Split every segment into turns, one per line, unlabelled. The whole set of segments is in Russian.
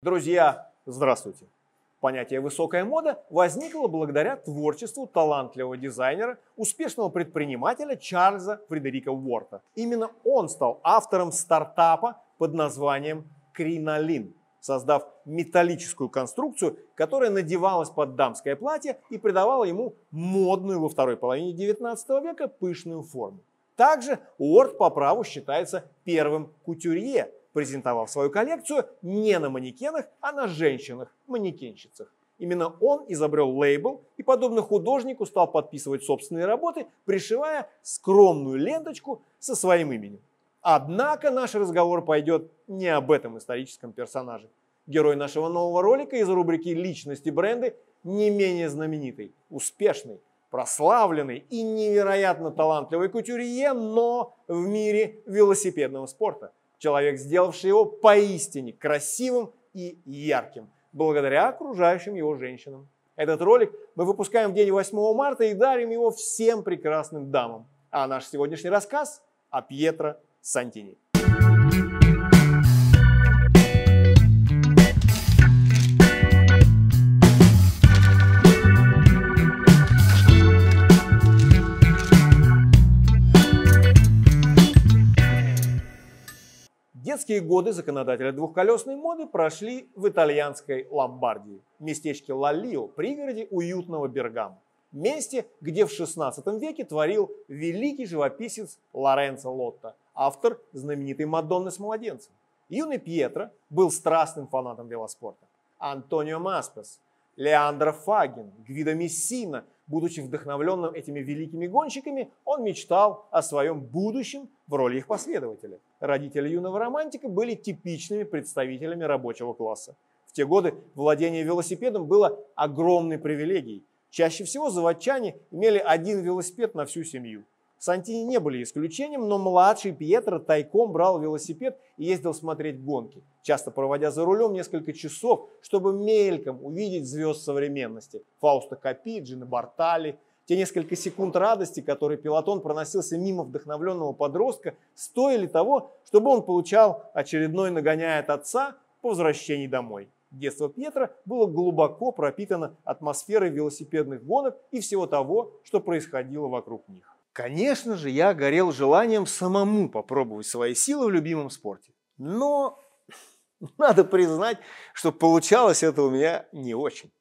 Друзья, здравствуйте! Понятие «высокая мода» возникло благодаря творчеству талантливого дизайнера, успешного предпринимателя Чарльза Фредерика Уорта. Именно он стал автором стартапа под названием «Кринолин», создав металлическую конструкцию, которая надевалась под дамское платье и придавала ему модную во второй половине 19 века пышную форму. Также Уорт по праву считается первым кутюрье, презентовав свою коллекцию не на манекенах, а на женщинах, манекенщицах. Именно он изобрел лейбл и, подобно художнику, стал подписывать собственные работы, пришивая скромную ленточку со своим именем. Однако наш разговор пойдет не об этом историческом персонаже. Герой нашего нового ролика из рубрики «Личности бренды» не менее знаменитый, успешный, прославленный и невероятно талантливый кутюрье, но в мире велосипедного спорта человек, сделавший его поистине красивым и ярким, благодаря окружающим его женщинам. Этот ролик мы выпускаем в день 8 марта и дарим его всем прекрасным дамам. А наш сегодняшний рассказ о Пьетро Сантини. Детские годы законодателя двухколесной моды прошли в итальянской Ломбардии, местечке Лалио, пригороде уютного Бергамо. Месте, где в XVI веке творил великий живописец Лоренцо Лотто, автор знаменитой «Мадонны с младенцем». Юный Пьетро был страстным фанатом велоспорта. Антонио Маспес, Леандро Фагин, Гвидо Мессина – Будучи вдохновленным этими великими гонщиками, он мечтал о своем будущем в роли их последователя. Родители юного романтика были типичными представителями рабочего класса. В те годы владение велосипедом было огромной привилегией. Чаще всего заводчане имели один велосипед на всю семью – Сантини не были исключением, но младший Пьетро тайком брал велосипед и ездил смотреть гонки, часто проводя за рулем несколько часов, чтобы мельком увидеть звезд современности – Фауста Капи, Джина Бартали. Те несколько секунд радости, которые пилотон проносился мимо вдохновленного подростка, стоили того, чтобы он получал очередной нагоняя от отца по возвращении домой. Детство Пьетра было глубоко пропитано атмосферой велосипедных гонок и всего того, что происходило вокруг них. Конечно же, я горел желанием самому попробовать свои силы в любимом спорте. Но надо признать, что получалось это у меня не очень.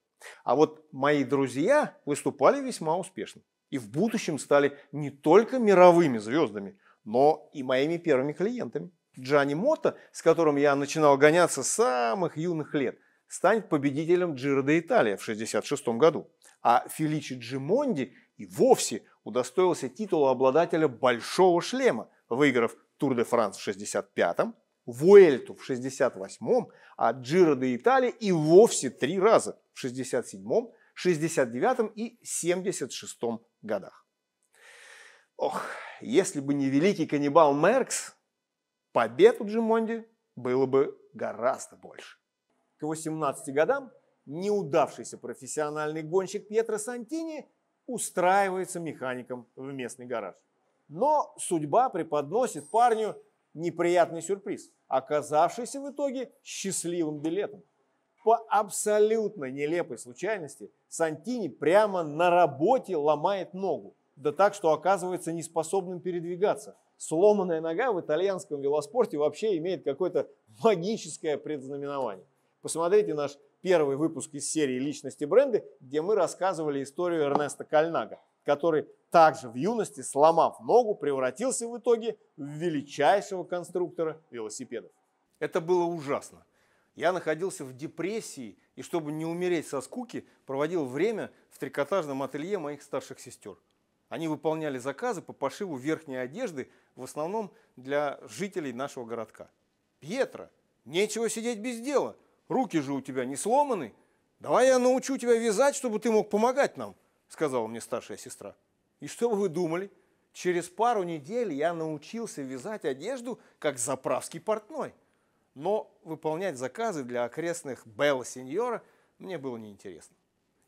А вот мои друзья выступали весьма успешно и в будущем стали не только мировыми звездами, но и моими первыми клиентами. Джани Мота, с которым я начинал гоняться с самых юных лет, станет победителем Джира де Италия в 1966 году. А Феличи Джимонди и вовсе удостоился титула обладателя «Большого шлема», выиграв Тур де Франс в 65-м, Вуэльту в 68-м, а Джиро де Италии и вовсе три раза в 67-м, 69-м и 76-м годах. Ох, если бы не великий каннибал Меркс, побед у Джимонди было бы гораздо больше. К 18 годам неудавшийся профессиональный гонщик Пьетро Сантини – устраивается механиком в местный гараж. Но судьба преподносит парню неприятный сюрприз, оказавшийся в итоге счастливым билетом. По абсолютно нелепой случайности Сантини прямо на работе ломает ногу, да так, что оказывается неспособным передвигаться. Сломанная нога в итальянском велоспорте вообще имеет какое-то магическое предзнаменование. Посмотрите наш первый выпуск из серии «Личности бренды», где мы рассказывали историю Эрнеста Кальнага, который также в юности, сломав ногу, превратился в итоге в величайшего конструктора велосипедов. Это было ужасно. Я находился в депрессии и, чтобы не умереть со скуки, проводил время в трикотажном ателье моих старших сестер. Они выполняли заказы по пошиву верхней одежды, в основном для жителей нашего городка. «Пьетро, нечего сидеть без дела!» руки же у тебя не сломаны. Давай я научу тебя вязать, чтобы ты мог помогать нам, сказала мне старшая сестра. И что вы думали? Через пару недель я научился вязать одежду, как заправский портной. Но выполнять заказы для окрестных Белла Сеньора мне было неинтересно.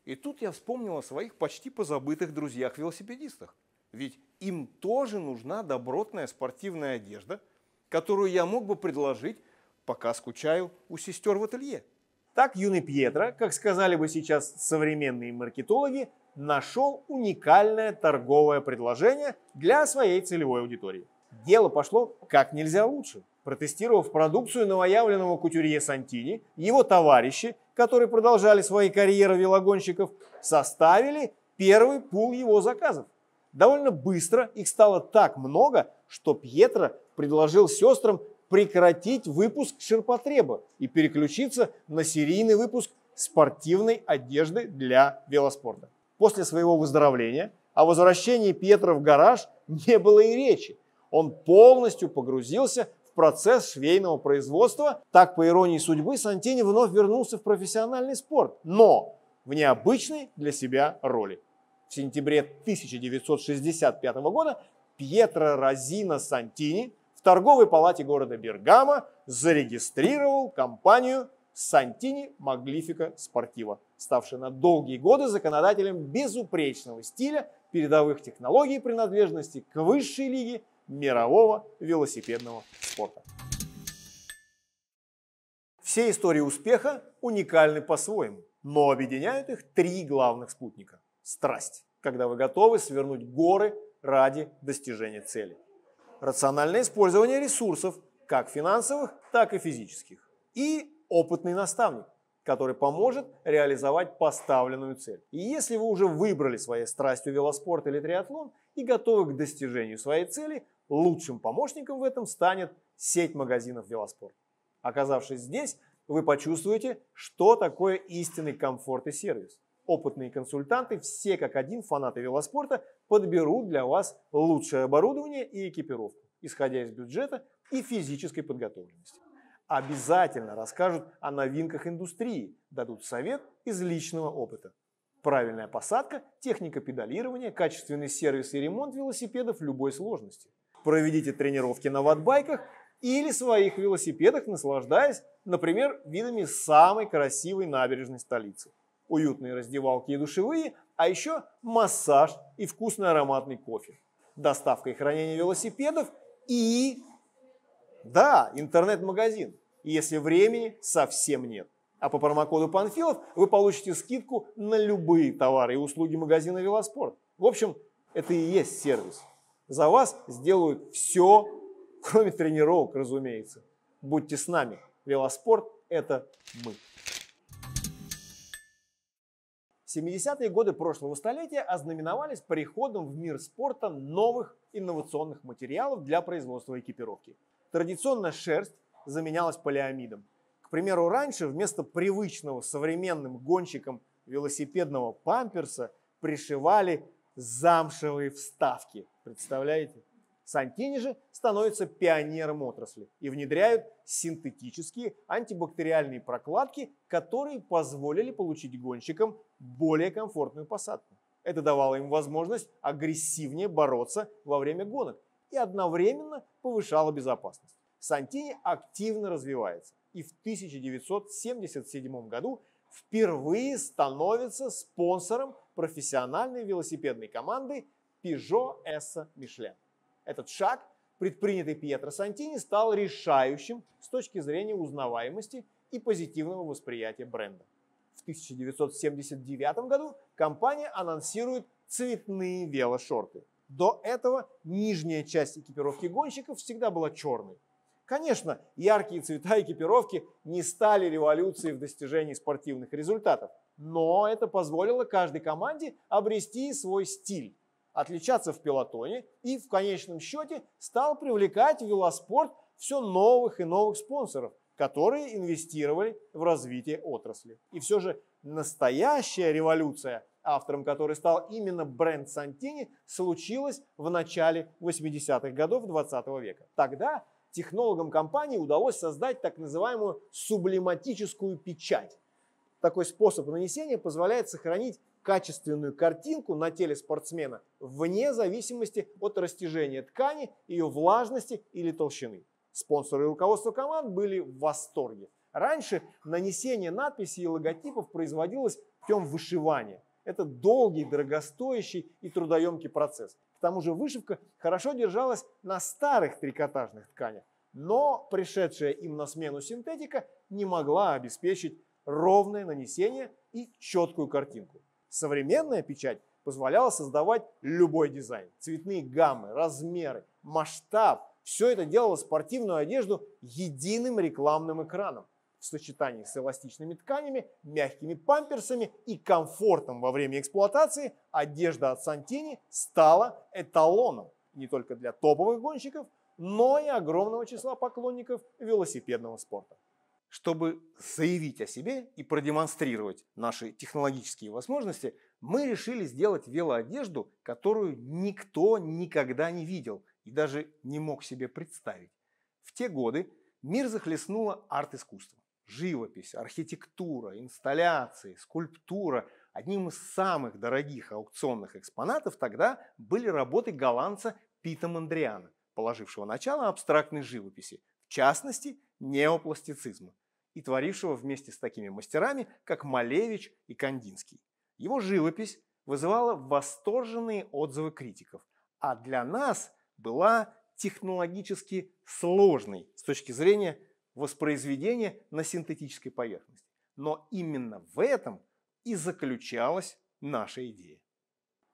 И тут я вспомнил о своих почти позабытых друзьях-велосипедистах. Ведь им тоже нужна добротная спортивная одежда, которую я мог бы предложить пока скучаю у сестер в ателье. Так юный Пьетро, как сказали бы сейчас современные маркетологи, нашел уникальное торговое предложение для своей целевой аудитории. Дело пошло как нельзя лучше. Протестировав продукцию новоявленного кутюрье Сантини, его товарищи, которые продолжали свои карьеры велогонщиков, составили первый пул его заказов. Довольно быстро их стало так много, что Пьетро предложил сестрам прекратить выпуск ширпотреба и переключиться на серийный выпуск спортивной одежды для велоспорта. После своего выздоровления о возвращении Петра в гараж не было и речи. Он полностью погрузился в процесс швейного производства. Так, по иронии судьбы, Сантини вновь вернулся в профессиональный спорт, но в необычной для себя роли. В сентябре 1965 года Пьетро Розина Сантини – в торговой палате города Бергама зарегистрировал компанию Сантини Маглифика Спортива, ставшую на долгие годы законодателем безупречного стиля, передовых технологий и принадлежности к высшей лиге мирового велосипедного спорта. Все истории успеха уникальны по-своему, но объединяют их три главных спутника. Страсть, когда вы готовы свернуть горы ради достижения цели – рациональное использование ресурсов, как финансовых, так и физических. И опытный наставник, который поможет реализовать поставленную цель. И если вы уже выбрали своей страстью велоспорт или триатлон и готовы к достижению своей цели, лучшим помощником в этом станет сеть магазинов велоспорт. Оказавшись здесь, вы почувствуете, что такое истинный комфорт и сервис – опытные консультанты, все как один фанаты велоспорта, подберут для вас лучшее оборудование и экипировку, исходя из бюджета и физической подготовленности. Обязательно расскажут о новинках индустрии, дадут совет из личного опыта. Правильная посадка, техника педалирования, качественный сервис и ремонт велосипедов любой сложности. Проведите тренировки на ватбайках или своих велосипедах, наслаждаясь, например, видами самой красивой набережной столицы уютные раздевалки и душевые, а еще массаж и вкусный ароматный кофе, доставка и хранение велосипедов и, да, интернет-магазин, если времени совсем нет. А по промокоду Панфилов вы получите скидку на любые товары и услуги магазина «Велоспорт». В общем, это и есть сервис. За вас сделают все, кроме тренировок, разумеется. Будьте с нами. Велоспорт – это мы. 70-е годы прошлого столетия ознаменовались приходом в мир спорта новых инновационных материалов для производства экипировки. Традиционная шерсть заменялась полиамидом. К примеру, раньше вместо привычного современным гонщикам велосипедного памперса пришивали замшевые вставки. Представляете? Сантини же становится пионером отрасли и внедряют синтетические антибактериальные прокладки, которые позволили получить гонщикам более комфортную посадку. Это давало им возможность агрессивнее бороться во время гонок и одновременно повышало безопасность. Сантини активно развивается и в 1977 году впервые становится спонсором профессиональной велосипедной команды Peugeot S Michelin. Этот шаг, предпринятый Пьетро Сантини, стал решающим с точки зрения узнаваемости и позитивного восприятия бренда. В 1979 году компания анонсирует цветные велошорты. До этого нижняя часть экипировки гонщиков всегда была черной. Конечно, яркие цвета экипировки не стали революцией в достижении спортивных результатов, но это позволило каждой команде обрести свой стиль отличаться в пилотоне и в конечном счете стал привлекать в велоспорт все новых и новых спонсоров, которые инвестировали в развитие отрасли. И все же настоящая революция, автором которой стал именно бренд Сантини, случилась в начале 80-х годов 20 века. Тогда технологам компании удалось создать так называемую сублиматическую печать. Такой способ нанесения позволяет сохранить качественную картинку на теле спортсмена вне зависимости от растяжения ткани, ее влажности или толщины. Спонсоры и руководство команд были в восторге. Раньше нанесение надписей и логотипов производилось путем вышивания. Это долгий, дорогостоящий и трудоемкий процесс. К тому же вышивка хорошо держалась на старых трикотажных тканях, но пришедшая им на смену синтетика не могла обеспечить ровное нанесение и четкую картинку. Современная печать позволяла создавать любой дизайн. Цветные гаммы, размеры, масштаб. Все это делало спортивную одежду единым рекламным экраном в сочетании с эластичными тканями, мягкими памперсами и комфортом во время эксплуатации одежда от Сантини стала эталоном не только для топовых гонщиков, но и огромного числа поклонников велосипедного спорта чтобы заявить о себе и продемонстрировать наши технологические возможности, мы решили сделать велоодежду, которую никто никогда не видел и даже не мог себе представить. В те годы мир захлестнуло арт-искусство. Живопись, архитектура, инсталляции, скульптура. Одним из самых дорогих аукционных экспонатов тогда были работы голландца Пита Мандриана, положившего начало абстрактной живописи, в частности, неопластицизма и творившего вместе с такими мастерами, как Малевич и Кандинский. Его живопись вызывала восторженные отзывы критиков, а для нас была технологически сложной с точки зрения воспроизведения на синтетической поверхности. Но именно в этом и заключалась наша идея.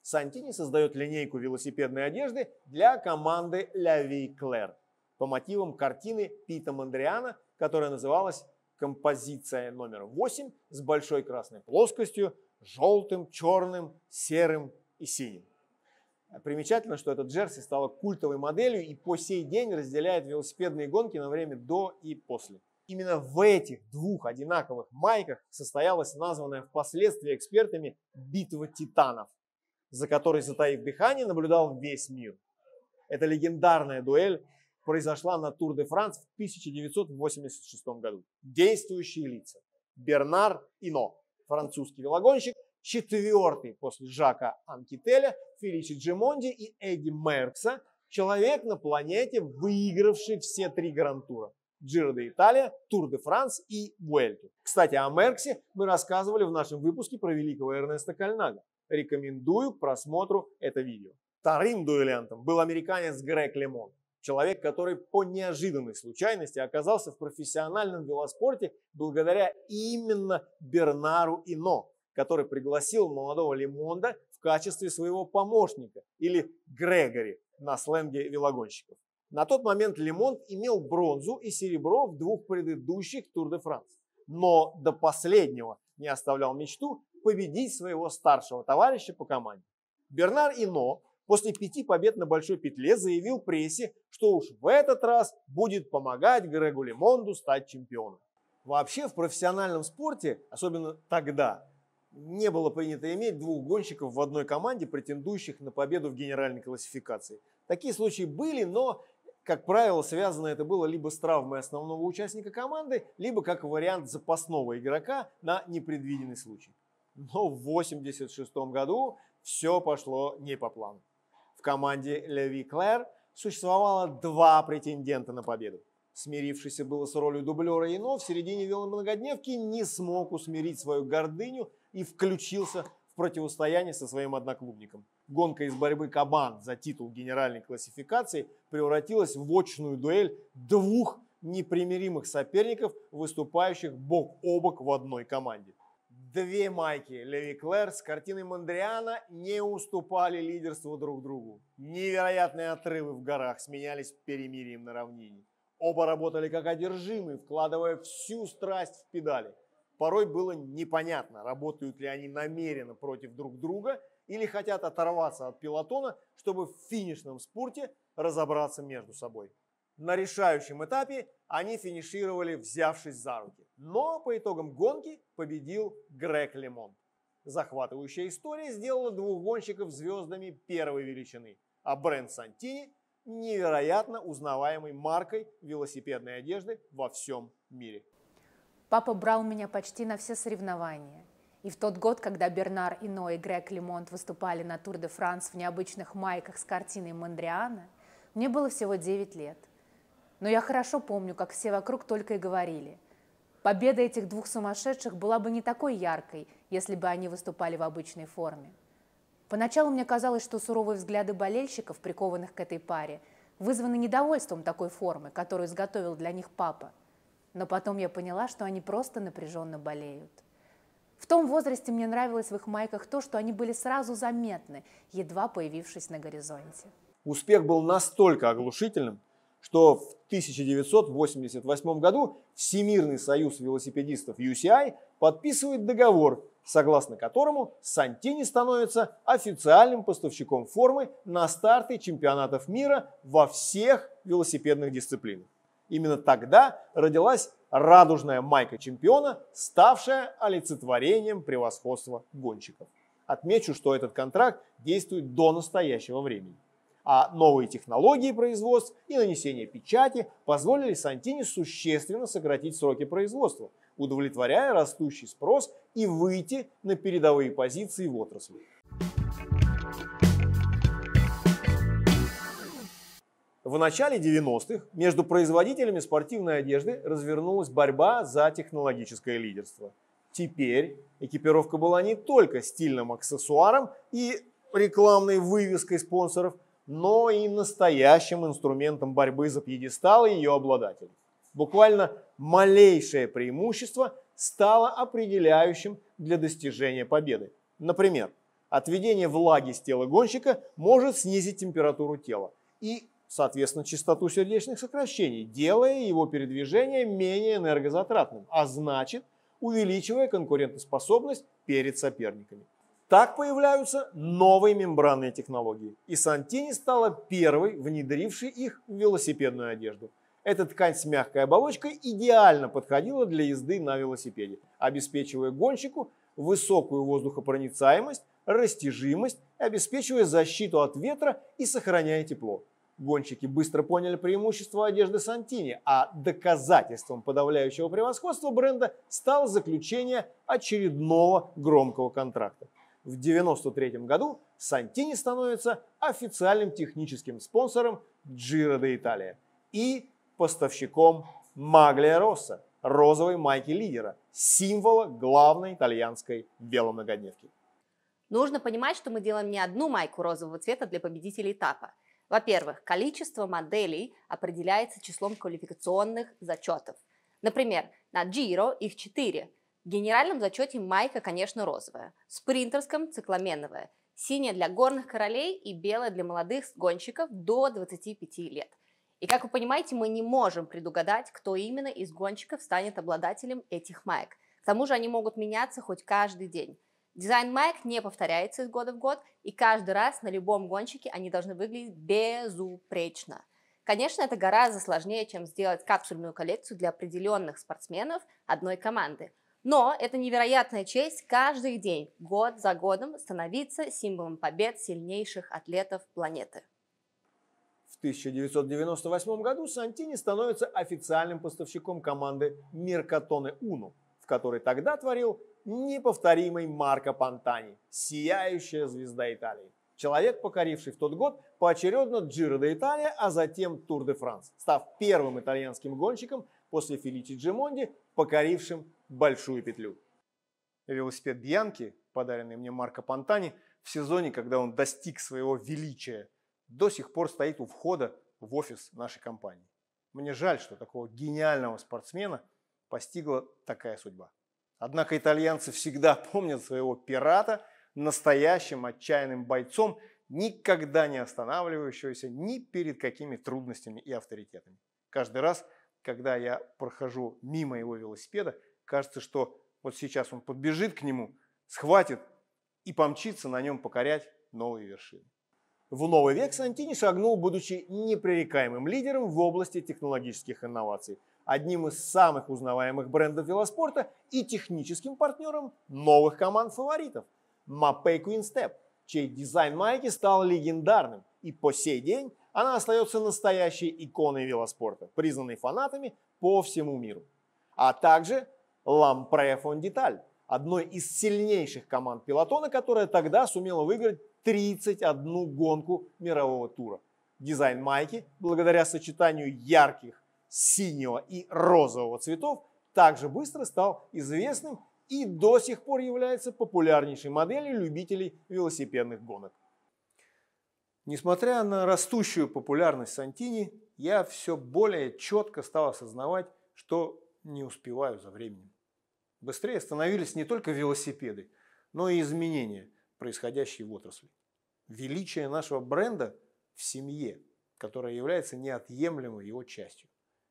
Сантини создает линейку велосипедной одежды для команды La Vie Claire по мотивам картины Пита Мандриана, которая называлась композиция номер 8 с большой красной плоскостью, желтым, черным, серым и синим. Примечательно, что этот джерси стала культовой моделью и по сей день разделяет велосипедные гонки на время до и после. Именно в этих двух одинаковых майках состоялась названная впоследствии экспертами «Битва титанов», за которой, затаив дыхание, наблюдал весь мир. Это легендарная дуэль произошла на Тур де Франс в 1986 году. Действующие лица. Бернар Ино, французский велогонщик, четвертый после Жака Анкителя, Феличи Джимонди и Эдди Меркса, человек на планете, выигравший все три гран тура: Джиро де Италия, Тур де Франс и Гуэльту. Кстати, о Мерксе мы рассказывали в нашем выпуске про великого Эрнеста Кальнага. Рекомендую к просмотру это видео. Вторым дуэлянтом был американец Грег Лемон. Человек, который по неожиданной случайности оказался в профессиональном велоспорте благодаря именно Бернару Ино, который пригласил молодого Лемонда в качестве своего помощника или Грегори на сленге велогонщиков. На тот момент Лемонт имел бронзу и серебро в двух предыдущих Тур де Франс. Но до последнего не оставлял мечту победить своего старшего товарища по команде. Бернар Ино после пяти побед на большой петле заявил прессе, что уж в этот раз будет помогать Грегу Лемонду стать чемпионом. Вообще в профессиональном спорте, особенно тогда, не было принято иметь двух гонщиков в одной команде, претендующих на победу в генеральной классификации. Такие случаи были, но, как правило, связано это было либо с травмой основного участника команды, либо как вариант запасного игрока на непредвиденный случай. Но в 1986 году все пошло не по плану. В команде Леви Клэр существовало два претендента на победу. Смирившийся было с ролью дублера Яно, в середине веломногодневки не смог усмирить свою гордыню и включился в противостояние со своим одноклубником. Гонка из борьбы кабан за титул генеральной классификации превратилась в очную дуэль двух непримиримых соперников, выступающих бок о бок в одной команде. Две майки Леви Клэр с картиной Мандриана не уступали лидерству друг другу. Невероятные отрывы в горах сменялись перемирием на равнине. Оба работали как одержимые, вкладывая всю страсть в педали. Порой было непонятно, работают ли они намеренно против друг друга или хотят оторваться от пилотона, чтобы в финишном спорте разобраться между собой. На решающем этапе они финишировали, взявшись за руки. Но по итогам гонки победил Грег Лемонт. Захватывающая история сделала двух гонщиков звездами первой величины, а бренд Сантини – невероятно узнаваемой маркой велосипедной одежды во всем мире.
Папа брал меня почти на все соревнования. И в тот год, когда Бернар Ино и Грег Лемонт выступали на Тур де Франс в необычных майках с картиной Мандриана, мне было всего 9 лет. Но я хорошо помню, как все вокруг только и говорили – Победа этих двух сумасшедших была бы не такой яркой, если бы они выступали в обычной форме. Поначалу мне казалось, что суровые взгляды болельщиков, прикованных к этой паре, вызваны недовольством такой формы, которую изготовил для них папа. Но потом я поняла, что они просто напряженно болеют. В том возрасте мне нравилось в их майках то, что они были сразу заметны, едва появившись на горизонте.
Успех был настолько оглушительным, что в 1988 году Всемирный союз велосипедистов UCI подписывает договор, согласно которому Сантини становится официальным поставщиком формы на старты чемпионатов мира во всех велосипедных дисциплинах. Именно тогда родилась радужная майка чемпиона, ставшая олицетворением превосходства гонщиков. Отмечу, что этот контракт действует до настоящего времени а новые технологии производств и нанесение печати позволили Сантини существенно сократить сроки производства, удовлетворяя растущий спрос и выйти на передовые позиции в отрасли. В начале 90-х между производителями спортивной одежды развернулась борьба за технологическое лидерство. Теперь экипировка была не только стильным аксессуаром и рекламной вывеской спонсоров – но и настоящим инструментом борьбы за пьедестал и ее обладатель. Буквально малейшее преимущество стало определяющим для достижения победы. Например, отведение влаги с тела гонщика может снизить температуру тела и, соответственно, частоту сердечных сокращений, делая его передвижение менее энергозатратным, а значит, увеличивая конкурентоспособность перед соперниками. Так появляются новые мембранные технологии. И Сантини стала первой, внедрившей их в велосипедную одежду. Эта ткань с мягкой оболочкой идеально подходила для езды на велосипеде, обеспечивая гонщику высокую воздухопроницаемость, растяжимость, обеспечивая защиту от ветра и сохраняя тепло. Гонщики быстро поняли преимущество одежды Сантини, а доказательством подавляющего превосходства бренда стало заключение очередного громкого контракта. В 1993 году Сантини становится официальным техническим спонсором Giro де Италия и поставщиком Маглия Росса, розовой майки лидера, символа главной итальянской веломногодневки.
Нужно понимать, что мы делаем не одну майку розового цвета для победителей этапа. Во-первых, количество моделей определяется числом квалификационных зачетов. Например, на Giro их 4, в генеральном зачете майка, конечно, розовая, в спринтерском – цикламеновая, синяя для горных королей и белая для молодых гонщиков до 25 лет. И, как вы понимаете, мы не можем предугадать, кто именно из гонщиков станет обладателем этих майк. К тому же они могут меняться хоть каждый день. Дизайн майк не повторяется из года в год, и каждый раз на любом гонщике они должны выглядеть безупречно. Конечно, это гораздо сложнее, чем сделать капсульную коллекцию для определенных спортсменов одной команды – но это невероятная честь каждый день, год за годом, становиться символом побед сильнейших атлетов планеты.
В 1998 году Сантини становится официальным поставщиком команды Меркатоне Уну, в которой тогда творил неповторимый Марко Пантани, сияющая звезда Италии. Человек, покоривший в тот год поочередно Джиро де Италия, а затем Тур де Франс, став первым итальянским гонщиком, после Феличи Джимонди, покорившим большую петлю. Велосипед Бьянки, подаренный мне Марко Пантани, в сезоне, когда он достиг своего величия, до сих пор стоит у входа в офис нашей компании. Мне жаль, что такого гениального спортсмена постигла такая судьба. Однако итальянцы всегда помнят своего пирата, настоящим отчаянным бойцом, никогда не останавливающегося ни перед какими трудностями и авторитетами. Каждый раз – когда я прохожу мимо его велосипеда, кажется, что вот сейчас он подбежит к нему, схватит и помчится на нем покорять новые вершины. В новый век Сантини шагнул, будучи непререкаемым лидером в области технологических инноваций, одним из самых узнаваемых брендов велоспорта и техническим партнером новых команд-фаворитов – Mapei Queen Step, чей дизайн майки стал легендарным и по сей день она остается настоящей иконой велоспорта, признанной фанатами по всему миру. А также lampre Фондиталь, одной из сильнейших команд пилотона, которая тогда сумела выиграть 31 гонку мирового тура. Дизайн майки, благодаря сочетанию ярких синего и розового цветов, также быстро стал известным и до сих пор является популярнейшей моделью любителей велосипедных гонок. Несмотря на растущую популярность Сантини, я все более четко стал осознавать, что не успеваю за временем. Быстрее становились не только велосипеды, но и изменения, происходящие в отрасли. Величие нашего бренда в семье, которая является неотъемлемой его частью.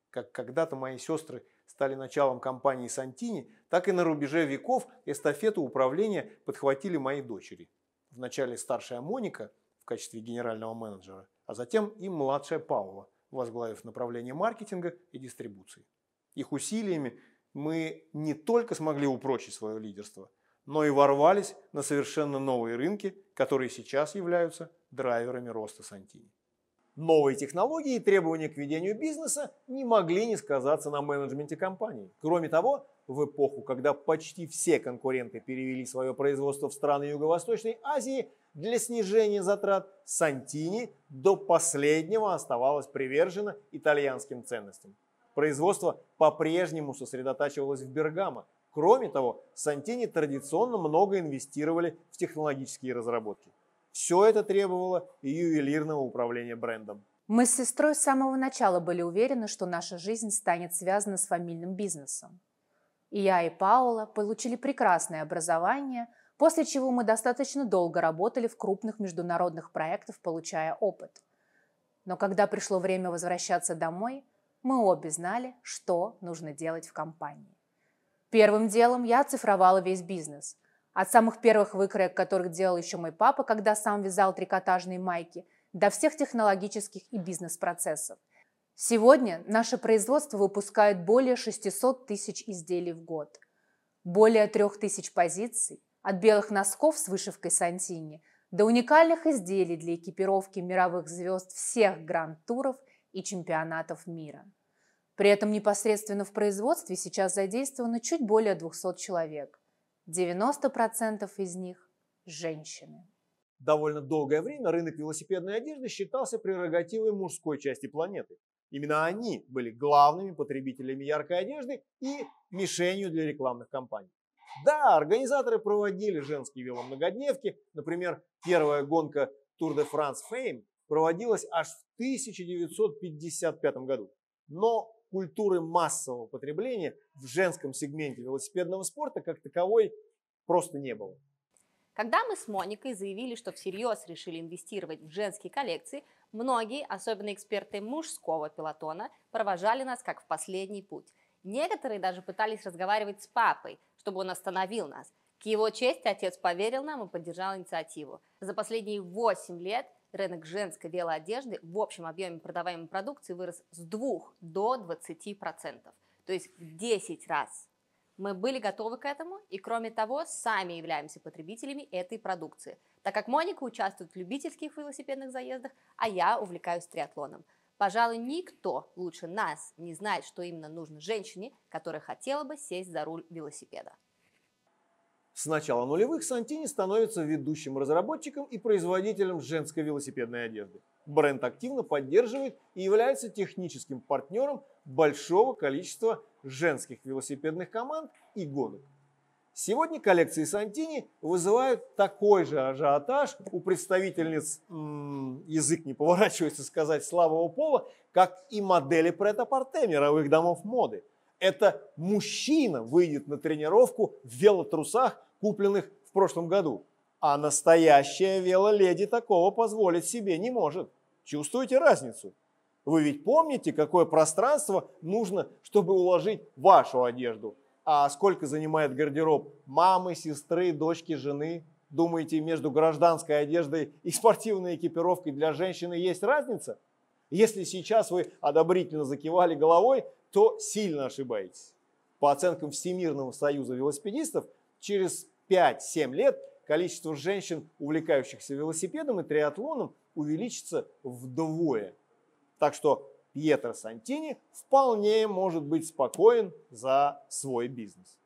Как когда-то мои сестры стали началом компании Сантини, так и на рубеже веков эстафету управления подхватили мои дочери. Вначале старшая Моника – качестве генерального менеджера, а затем и младшая Паула, возглавив направление маркетинга и дистрибуции. Их усилиями мы не только смогли упрочить свое лидерство, но и ворвались на совершенно новые рынки, которые сейчас являются драйверами роста Сантини. Новые технологии и требования к ведению бизнеса не могли не сказаться на менеджменте компании. Кроме того, в эпоху, когда почти все конкуренты перевели свое производство в страны Юго-Восточной Азии – для снижения затрат, Сантини до последнего оставалась привержена итальянским ценностям. Производство по-прежнему сосредотачивалось в Бергамо. Кроме того, Сантини традиционно много инвестировали в технологические разработки. Все это требовало ювелирного управления брендом.
Мы с сестрой с самого начала были уверены, что наша жизнь станет связана с фамильным бизнесом. И я, и Паула получили прекрасное образование, после чего мы достаточно долго работали в крупных международных проектах, получая опыт. Но когда пришло время возвращаться домой, мы обе знали, что нужно делать в компании. Первым делом я оцифровала весь бизнес. От самых первых выкроек, которых делал еще мой папа, когда сам вязал трикотажные майки, до всех технологических и бизнес-процессов. Сегодня наше производство выпускает более 600 тысяч изделий в год, более 3000 позиций, от белых носков с вышивкой Сантини до уникальных изделий для экипировки мировых звезд всех гранд-туров и чемпионатов мира. При этом непосредственно в производстве сейчас задействовано чуть более 200 человек. 90% из них – женщины.
Довольно долгое время рынок велосипедной одежды считался прерогативой мужской части планеты. Именно они были главными потребителями яркой одежды и мишенью для рекламных кампаний. Да, организаторы проводили женские веломногодневки. Например, первая гонка Tour de France Fame проводилась аж в 1955 году. Но культуры массового потребления в женском сегменте велосипедного спорта как таковой просто не было.
Когда мы с Моникой заявили, что всерьез решили инвестировать в женские коллекции, многие, особенно эксперты мужского пилотона, провожали нас как в последний путь. Некоторые даже пытались разговаривать с папой, чтобы он остановил нас. К его чести отец поверил нам и поддержал инициативу. За последние 8 лет рынок женской белой одежды в общем объеме продаваемой продукции вырос с 2 до 20%, то есть в 10 раз. Мы были готовы к этому и, кроме того, сами являемся потребителями этой продукции, так как Моника участвует в любительских велосипедных заездах, а я увлекаюсь триатлоном – Пожалуй, никто лучше нас не знает, что именно нужно женщине, которая хотела бы сесть за руль велосипеда.
С начала нулевых Сантини становится ведущим разработчиком и производителем женской велосипедной одежды. Бренд активно поддерживает и является техническим партнером большого количества женских велосипедных команд и гонок. Сегодня коллекции Сантини вызывают такой же ажиотаж у представительниц, м -м, язык не поворачивается сказать, слабого пола, как и модели прет мировых домов моды. Это мужчина выйдет на тренировку в велотрусах, купленных в прошлом году. А настоящая велоледи такого позволить себе не может. Чувствуете разницу? Вы ведь помните, какое пространство нужно, чтобы уложить вашу одежду – а сколько занимает гардероб мамы, сестры, дочки, жены. Думаете, между гражданской одеждой и спортивной экипировкой для женщины есть разница? Если сейчас вы одобрительно закивали головой, то сильно ошибаетесь. По оценкам Всемирного союза велосипедистов, через 5-7 лет количество женщин, увлекающихся велосипедом и триатлоном, увеличится вдвое. Так что Пьетро Сантини вполне может быть спокоен за свой бизнес.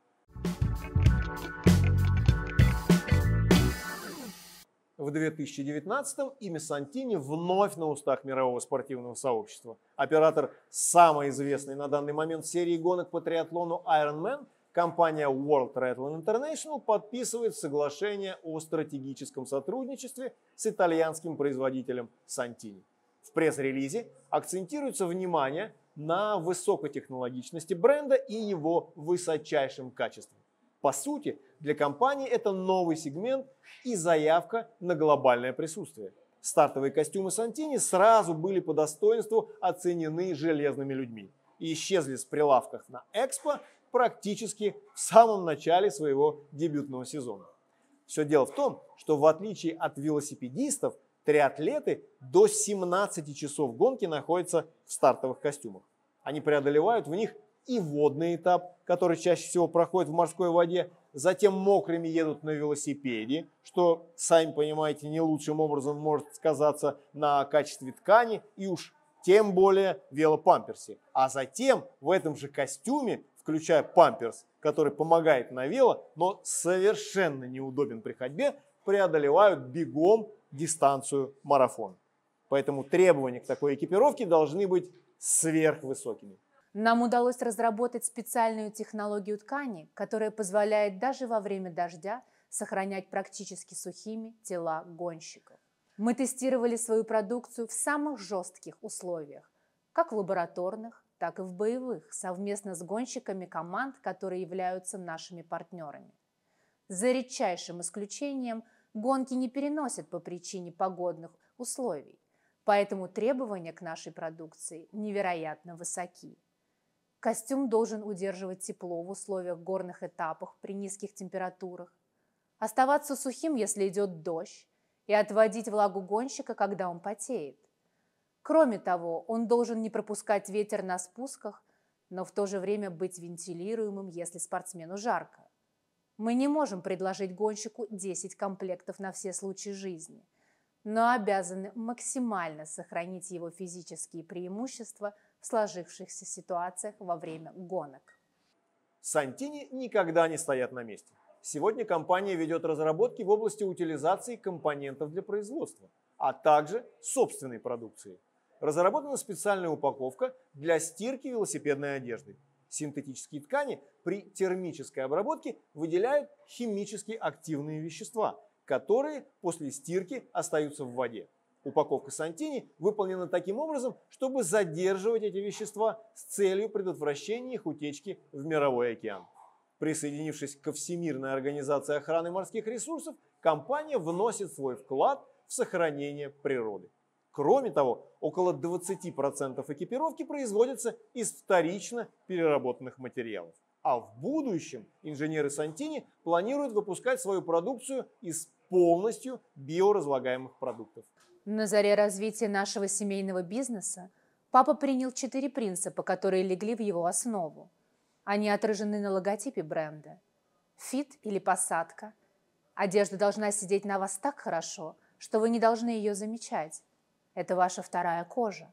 В 2019-м имя Сантини вновь на устах мирового спортивного сообщества. Оператор самой известной на данный момент серии гонок по триатлону Ironman – компания World Triathlon International подписывает соглашение о стратегическом сотрудничестве с итальянским производителем Сантини в пресс-релизе акцентируется внимание на высокотехнологичности бренда и его высочайшем качестве. По сути, для компании это новый сегмент и заявка на глобальное присутствие. Стартовые костюмы Сантини сразу были по достоинству оценены железными людьми и исчезли с прилавках на Экспо практически в самом начале своего дебютного сезона. Все дело в том, что в отличие от велосипедистов, Триатлеты до 17 часов гонки находятся в стартовых костюмах. Они преодолевают в них и водный этап, который чаще всего проходит в морской воде, затем мокрыми едут на велосипеде, что, сами понимаете, не лучшим образом может сказаться на качестве ткани и уж тем более велопамперсе. А затем в этом же костюме, включая памперс, который помогает на вело, но совершенно неудобен при ходьбе, преодолевают бегом дистанцию марафон. Поэтому требования к такой экипировке должны быть сверхвысокими.
Нам удалось разработать специальную технологию ткани, которая позволяет даже во время дождя сохранять практически сухими тела гонщиков. Мы тестировали свою продукцию в самых жестких условиях, как в лабораторных, так и в боевых, совместно с гонщиками команд, которые являются нашими партнерами. За редчайшим исключением – гонки не переносят по причине погодных условий, поэтому требования к нашей продукции невероятно высоки. Костюм должен удерживать тепло в условиях горных этапах при низких температурах, оставаться сухим, если идет дождь, и отводить влагу гонщика, когда он потеет. Кроме того, он должен не пропускать ветер на спусках, но в то же время быть вентилируемым, если спортсмену жарко. Мы не можем предложить гонщику 10 комплектов на все случаи жизни, но обязаны максимально сохранить его физические преимущества в сложившихся ситуациях во время гонок.
Сантини никогда не стоят на месте. Сегодня компания ведет разработки в области утилизации компонентов для производства, а также собственной продукции. Разработана специальная упаковка для стирки велосипедной одежды – Синтетические ткани при термической обработке выделяют химически активные вещества, которые после стирки остаются в воде. Упаковка Сантини выполнена таким образом, чтобы задерживать эти вещества с целью предотвращения их утечки в мировой океан. Присоединившись ко Всемирной организации охраны морских ресурсов, компания вносит свой вклад в сохранение природы. Кроме того, около 20% экипировки производится из вторично переработанных материалов. А в будущем инженеры Сантини планируют выпускать свою продукцию из полностью биоразлагаемых продуктов. На
заре развития нашего семейного бизнеса папа принял четыре принципа, которые легли в его основу. Они отражены на логотипе бренда. Фит или посадка. Одежда должна сидеть на вас так хорошо, что вы не должны ее замечать. Это ваша вторая кожа.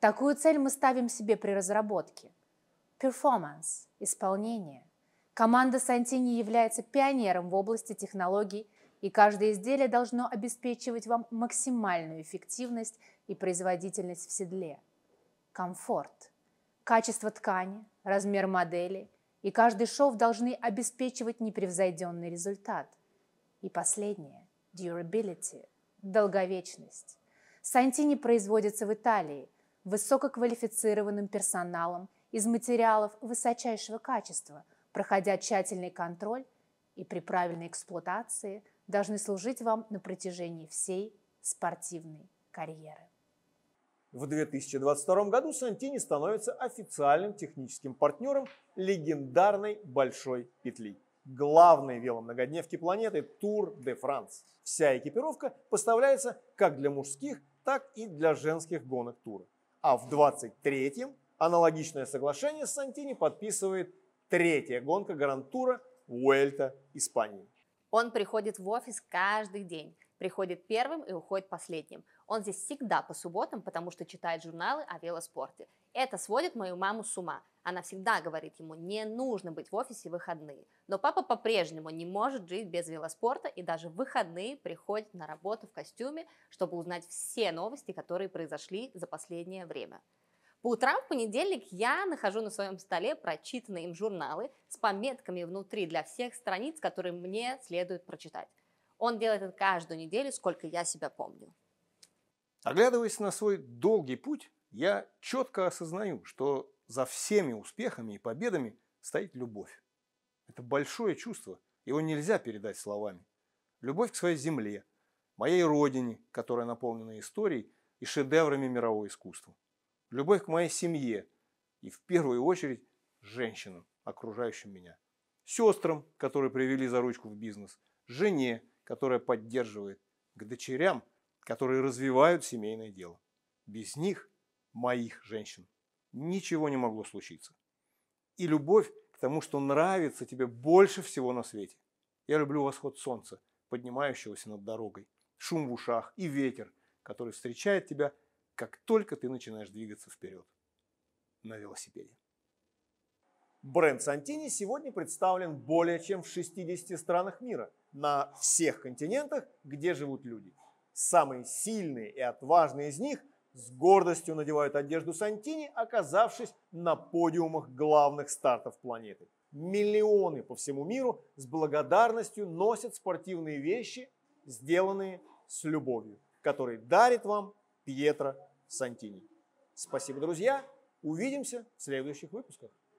Такую цель мы ставим себе при разработке. Перформанс – исполнение. Команда Сантини является пионером в области технологий, и каждое изделие должно обеспечивать вам максимальную эффективность и производительность в седле. Комфорт. Качество ткани, размер модели и каждый шов должны обеспечивать непревзойденный результат. И последнее – durability – долговечность. Сантини производится в Италии высококвалифицированным персоналом из материалов высочайшего качества, проходя тщательный контроль и при правильной эксплуатации должны служить вам на протяжении всей спортивной карьеры.
В 2022 году Сантини становится официальным техническим партнером легендарной большой петли главной веломногодневки планеты Тур де Франс. Вся экипировка поставляется как для мужских, так и для женских гонок тура. А в 23-м аналогичное соглашение с Сантини подписывает третья гонка Гран-тура Уэльта Испании.
Он приходит в офис каждый день. Приходит первым и уходит последним. Он здесь всегда по субботам, потому что читает журналы о велоспорте. Это сводит мою маму с ума. Она всегда говорит ему, не нужно быть в офисе в выходные. Но папа по-прежнему не может жить без велоспорта и даже в выходные приходит на работу в костюме, чтобы узнать все новости, которые произошли за последнее время. По утрам в понедельник я нахожу на своем столе прочитанные им журналы с пометками внутри для всех страниц, которые мне следует прочитать. Он делает это каждую неделю, сколько я себя помню.
Оглядываясь на свой долгий путь, я четко осознаю, что за всеми успехами и победами стоит любовь. Это большое чувство, его нельзя передать словами. Любовь к своей земле, моей родине, которая наполнена историей и шедеврами мирового искусства. Любовь к моей семье и в первую очередь женщинам, окружающим меня. Сестрам, которые привели за ручку в бизнес, жене, которая поддерживает, к дочерям, которые развивают семейное дело. Без них, моих женщин, ничего не могло случиться. И любовь к тому, что нравится тебе больше всего на свете. Я люблю восход солнца, поднимающегося над дорогой, шум в ушах и ветер, который встречает тебя, как только ты начинаешь двигаться вперед на велосипеде. Бренд Сантини сегодня представлен более чем в 60 странах мира, на всех континентах, где живут люди. Самые сильные и отважные из них – с гордостью надевают одежду Сантини, оказавшись на подиумах главных стартов планеты. Миллионы по всему миру с благодарностью носят спортивные вещи, сделанные с любовью, которые дарит вам Пьетро Сантини. Спасибо, друзья. Увидимся в следующих выпусках.